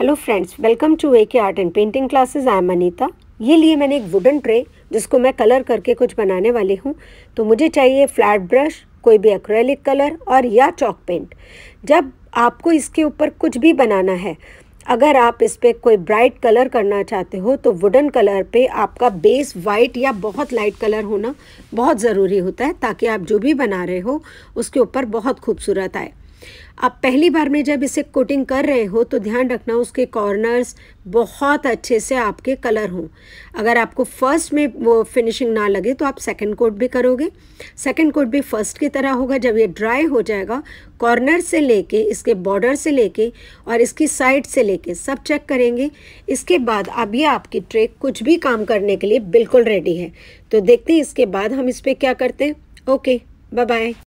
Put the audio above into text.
hello friends welcome to A K art and painting classes I am Anita ये लिए मैंने एक वुडन ट्रे जिसको मैं कलर करके कुछ बनाने वाली हूँ तो मुझे चाहिए फ्लैट ब्रश कोई भी एक्रेलिक कलर और या चॉक पेंट जब आपको इसके ऊपर कुछ भी बनाना है अगर आप इस पर कोई ब्राइट कलर करना चाहते हो तो वुडन कलर पे आपका बेस वाइट या बहुत लाइट कलर होना बहुत ज़रूरी होता है ताकि आप जो भी बना रहे हो उसके ऊपर बहुत खूबसूरत आए आप पहली बार में जब इसे कोटिंग कर रहे हो तो ध्यान रखना उसके कॉर्नर्स बहुत अच्छे से आपके कलर हों अगर आपको फर्स्ट में वो फिनिशिंग ना लगे तो आप सेकंड कोट भी करोगे सेकंड कोट भी फर्स्ट की तरह होगा जब ये ड्राई हो जाएगा कॉर्नर से लेके इसके बॉर्डर से लेके और इसकी साइड से लेके सब चेक करेंगे इसके बाद अब ये आपकी ट्रे कुछ भी काम करने के लिए बिल्कुल रेडी है तो देखते हैं इसके बाद हम इस पर क्या करते हैं ओके बाय